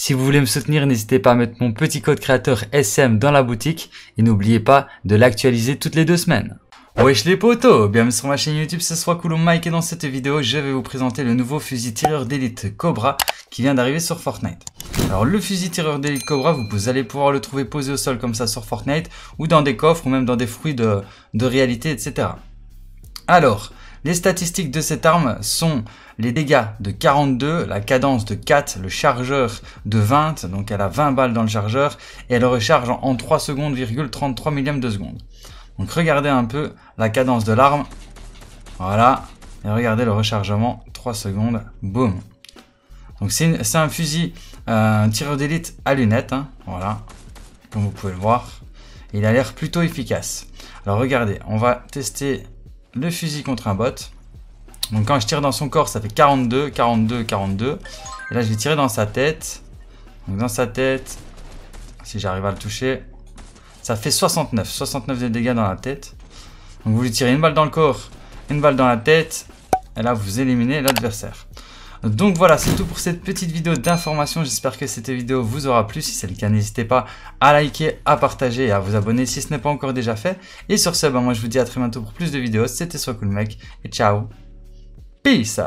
Si vous voulez me soutenir, n'hésitez pas à mettre mon petit code créateur SM dans la boutique et n'oubliez pas de l'actualiser toutes les deux semaines. Wesh les potos Bienvenue sur ma chaîne YouTube, ce soit Coulomb Mike et dans cette vidéo, je vais vous présenter le nouveau fusil tireur d'élite Cobra qui vient d'arriver sur Fortnite. Alors le fusil tireur d'élite Cobra, vous allez pouvoir le trouver posé au sol comme ça sur Fortnite ou dans des coffres ou même dans des fruits de, de réalité, etc. Alors, les statistiques de cette arme sont les dégâts de 42, la cadence de 4, le chargeur de 20, donc elle a 20 balles dans le chargeur, et elle recharge en 3 secondes, 33 millièmes de seconde. Donc regardez un peu la cadence de l'arme. Voilà, et regardez le rechargement, 3 secondes, boum. Donc c'est un fusil euh, Un tireur d'élite à lunettes, hein. voilà, comme vous pouvez le voir. Il a l'air plutôt efficace. Alors regardez, on va tester le fusil contre un bot. Donc quand je tire dans son corps, ça fait 42, 42, 42. Et là, je vais tirer dans sa tête. Donc dans sa tête, si j'arrive à le toucher, ça fait 69. 69 de dégâts dans la tête. Donc vous lui tirez une balle dans le corps, une balle dans la tête. Et là, vous éliminez l'adversaire. Donc voilà, c'est tout pour cette petite vidéo d'information. J'espère que cette vidéo vous aura plu. Si c'est le cas, n'hésitez pas à liker, à partager et à vous abonner si ce n'est pas encore déjà fait. Et sur ce, bah, moi je vous dis à très bientôt pour plus de vidéos. C'était Soit Cool Mec et ciao. Peace